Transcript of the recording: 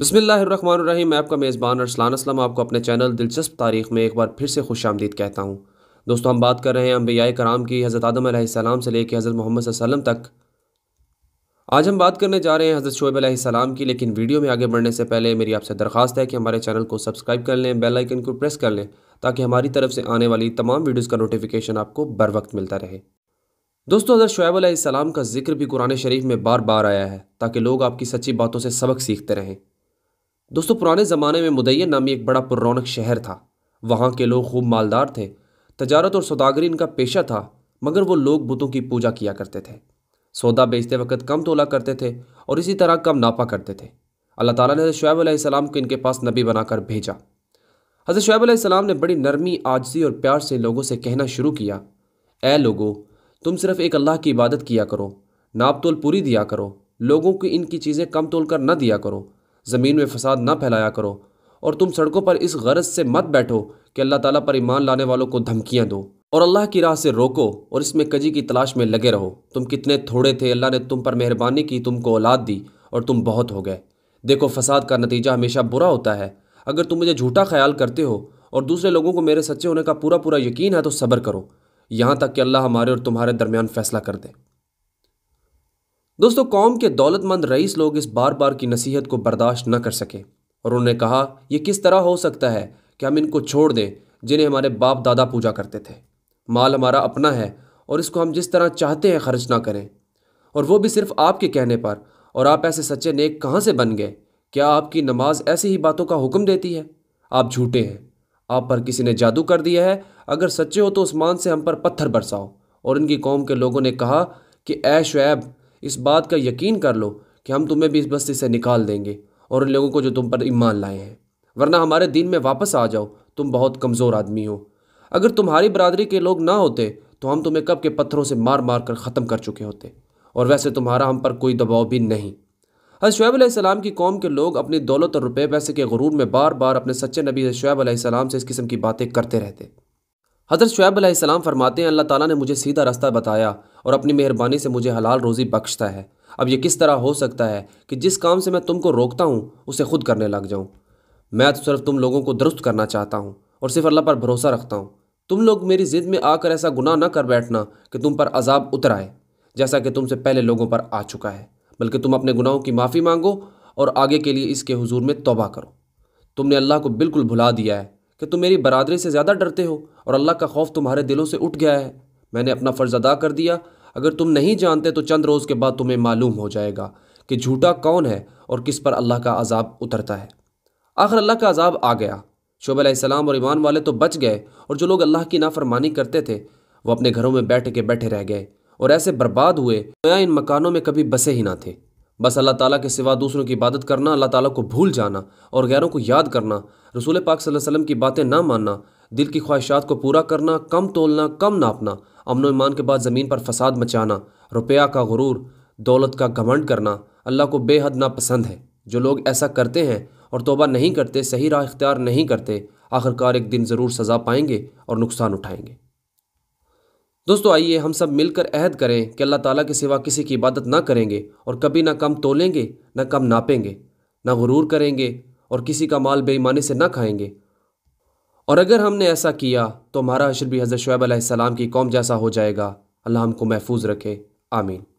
बसमिल मैं आपका मेज़बान अरसलान असलम आपको अपने चैनल दिलचस्प तारीख में एक बार फिर से खुश आमदीद कहता हूँ दोस्तों हम बात कर रहे हैं अम्बिया कराम की हज़रत आदम से लेकर हज़रत मोहम्मद वसल्लम तक आज हम बात करने जा रहे हैं हज़रत शोएब सलाम की लेकिन वीडियो में आगे बढ़ने से पहले मेरी आपसे दरख्वास्त है कि हमारे चैनल को सब्सक्राइब कर लें बेल आइकन को प्रेस कर लें ताकि हमारी तरफ से आने वाली तमाम वीडियोज़ का नोटिफिकेशन आपको बर वक्त मिलता रहे दोस्तों हज़रत शोएब सलाम का जिक्र भी कुरान शरीफ में बार बार आया है ताकि लोग आपकी सच्ची बातों से सबक सीखते रहें दोस्तों पुराने ज़माने में मुदैन नामी एक बड़ा पुरौनक शहर था वहाँ के लोग खूब मालदार थे तजारत और सौदागरी इनका पेशा था मगर वो लोग बुतों की पूजा किया करते थे सौदा बेचते वक्त कम तोला करते थे और इसी तरह कम नापा करते थे अल्लाह ताला ने हज़रत अलैहिस्सलाम को इनके पास नबी बनाकर भेजा हज़रत शुब अलैहिस्सलाम ने बड़ी नरमी आजजी और प्यार से लोगों से कहना शुरू किया ए लोगो तुम सिर्फ एक अल्लाह की इबादत किया करो नाप तोल पूरी दिया करो लोगों को इनकी चीज़ें कम तोल कर न दिया करो ज़मीन में फसाद ना फैलाया करो और तुम सड़कों पर इस गरज से मत बैठो कि अल्लाह ताला पर ईमान लाने वालों को धमकियाँ दो और अल्लाह की राह से रोको और इसमें कजी की तलाश में लगे रहो तुम कितने थोड़े थे अल्लाह ने तुम पर मेहरबानी की तुमको औलाद दी और तुम बहुत हो गए देखो फसाद का नतीजा हमेशा बुरा होता है अगर तुम मुझे झूठा ख्याल करते हो और दूसरे लोगों को मेरे सच्चे होने का पूरा पूरा यकीन है तो सब्र करो यहाँ तक कि अल्लाह हमारे और तुम्हारे दरमियान फ़ैसला कर दे दोस्तों कौम के दौलतमंद रईस लोग इस बार बार की नसीहत को बर्दाश्त न कर सके और उन्होंने कहा यह किस तरह हो सकता है कि हम इनको छोड़ दें जिन्हें हमारे बाप दादा पूजा करते थे माल हमारा अपना है और इसको हम जिस तरह चाहते हैं खर्च ना करें और वो भी सिर्फ आपके कहने पर और आप ऐसे सच्चे नेक कहाँ से बन गए क्या आपकी नमाज ऐसी ही बातों का हुक्म देती है आप झूठे हैं आप पर किसी ने जादू कर दिया है अगर सच्चे हो तो उस्मान से हम पर पत्थर बरसाओ और इनकी कौम के लोगों ने कहा कि ऐ शुएब इस बात का यकीन कर लो कि हम तुम्हें भी इस बस्ती से निकाल देंगे और उन लोगों को जो तुम पर ईमान लाए हैं वरना हमारे दिन में वापस आ जाओ तुम बहुत कमज़ोर आदमी हो अगर तुम्हारी बरादरी के लोग ना होते तो हम तुम्हें कब के पत्थरों से मार मार कर ख़त्म कर चुके होते और वैसे तुम्हारा हम पर कोई दबाव भी नहीं हर शुब्लम की कौम के लोग अपनी दौलत और रुपये पैसे के गरूर में बार बार अपने सच्चे नबी शुएब से इस किस्म की बातें करते रहते हज़रत शुयब फरमाते हैं अल्लाह ताला ने मुझे सीधा रास्ता बताया और अपनी मेहरबानी से मुझे हलाल रोज़ी बख्शता है अब यह किस तरह हो सकता है कि जिस काम से मैं तुमको रोकता हूँ उसे खुद करने लग जाऊँ मैं तो सिर्फ तुम लोगों को दुरुस्त करना चाहता हूँ और सिर्फ अल्लाह पर भरोसा रखता हूँ तुम लोग मेरी ज़िद में आकर ऐसा गुनाह ना कर बैठना कि तुम पर अजाब उतर आए जैसा कि तुमसे पहले लोगों पर आ चुका है बल्कि तुम अपने गुनाहों की माफ़ी मांगो और आगे के लिए इसके हुजूर में तोबा करो तुमने अल्लाह को बिल्कुल भुला दिया है कि तुम मेरी बरादरी से ज़्यादा डरते हो और अल्लाह का खौफ तुम्हारे दिलों से उठ गया है मैंने अपना फ़र्ज़ अदा कर दिया अगर तुम नहीं जानते तो चंद रोज़ के बाद तुम्हें मालूम हो जाएगा कि झूठा कौन है और किस पर अल्लाह का अजाब उतरता है आखिर अल्लाह का अजाब आ गया शुब आसमाम और ईमान वाले तो बच गए और जो लोग अल्लाह की नाफरमानी करते थे वो अपने घरों में बैठ के बैठे रह गए और ऐसे बर्बाद हुए तो इन मकानों में कभी बसे ही ना थे बस अल्लाह ताला के सिवा दूसरों की इबादत करना अल्लाह ताला को भूल जाना और गैरों को याद करना रसूल पाक सल्लल्लाहु अलैहि वसल्लम की बातें ना मानना दिल की ख्वाहिशात को पूरा करना कम तोलना कम नापना अमन ईमान के बाद ज़मीन पर फसाद मचाना रुपया का गुरूर दौलत का घमंड करना अल्लाह को बेहद नापसंद है जो लोग ऐसा करते हैं और तोबा नहीं करते सही राह इख्तियार नहीं करते आखिरकार एक दिन ज़रूर सज़ा पाएंगे और नुकसान उठाएंगे दोस्तों आइए हम सब मिलकर अहद करें कि अल्लाह ताला के सिवा किसी की इबादत ना करेंगे और कभी ना कम तोलेंगे ना कम नापेंगे ना गुरूर करेंगे और किसी का माल बेईमानी से ना खाएंगे और अगर हमने ऐसा किया तो हमारा हशर भी हज़रत शुएब अलैहिस्सलाम की कौम जैसा हो जाएगा अल्लाह हमको महफूज रखे आमीन